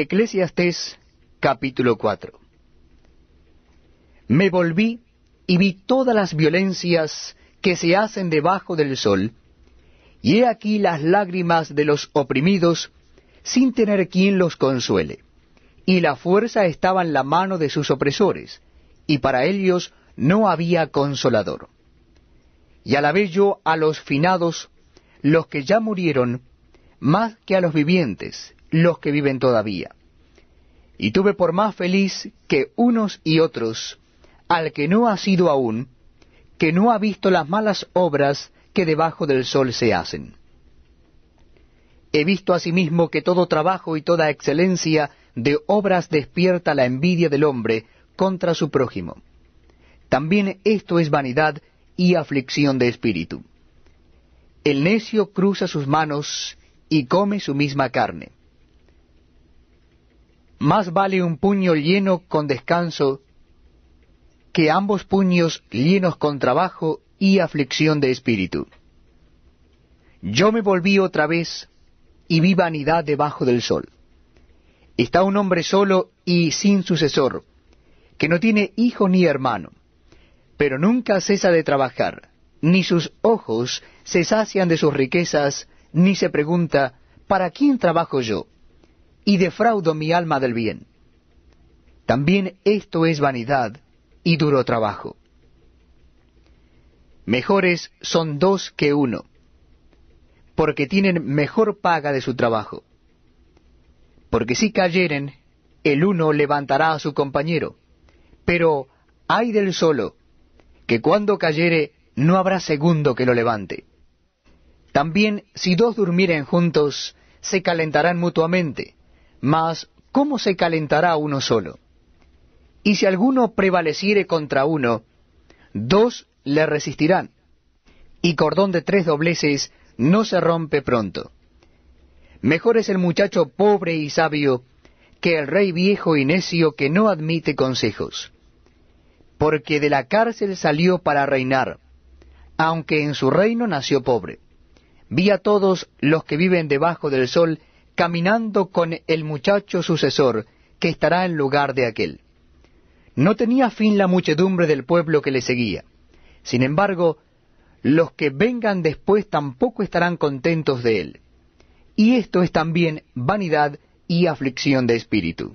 Eclesiastés capítulo 4 Me volví y vi todas las violencias que se hacen debajo del sol, y he aquí las lágrimas de los oprimidos, sin tener quien los consuele. Y la fuerza estaba en la mano de sus opresores, y para ellos no había consolador. Y alabé yo a los finados, los que ya murieron, más que a los vivientes, los que viven todavía. Y tuve por más feliz que unos y otros, al que no ha sido aún, que no ha visto las malas obras que debajo del sol se hacen. He visto asimismo que todo trabajo y toda excelencia de obras despierta la envidia del hombre contra su prójimo. También esto es vanidad y aflicción de espíritu. El necio cruza sus manos y come su misma carne. Más vale un puño lleno con descanso que ambos puños llenos con trabajo y aflicción de espíritu. Yo me volví otra vez y vi vanidad debajo del sol. Está un hombre solo y sin sucesor, que no tiene hijo ni hermano, pero nunca cesa de trabajar, ni sus ojos se sacian de sus riquezas, ni se pregunta, ¿para quién trabajo yo? y defraudo mi alma del bien. También esto es vanidad y duro trabajo. Mejores son dos que uno, porque tienen mejor paga de su trabajo. Porque si cayeren, el uno levantará a su compañero. Pero hay del solo, que cuando cayere no habrá segundo que lo levante. También si dos durmieren juntos, se calentarán mutuamente mas, ¿cómo se calentará uno solo? Y si alguno prevaleciere contra uno, dos le resistirán, y cordón de tres dobleces no se rompe pronto. Mejor es el muchacho pobre y sabio que el rey viejo y necio que no admite consejos. Porque de la cárcel salió para reinar, aunque en su reino nació pobre. Vi a todos los que viven debajo del sol caminando con el muchacho sucesor, que estará en lugar de aquel. No tenía fin la muchedumbre del pueblo que le seguía. Sin embargo, los que vengan después tampoco estarán contentos de él. Y esto es también vanidad y aflicción de espíritu.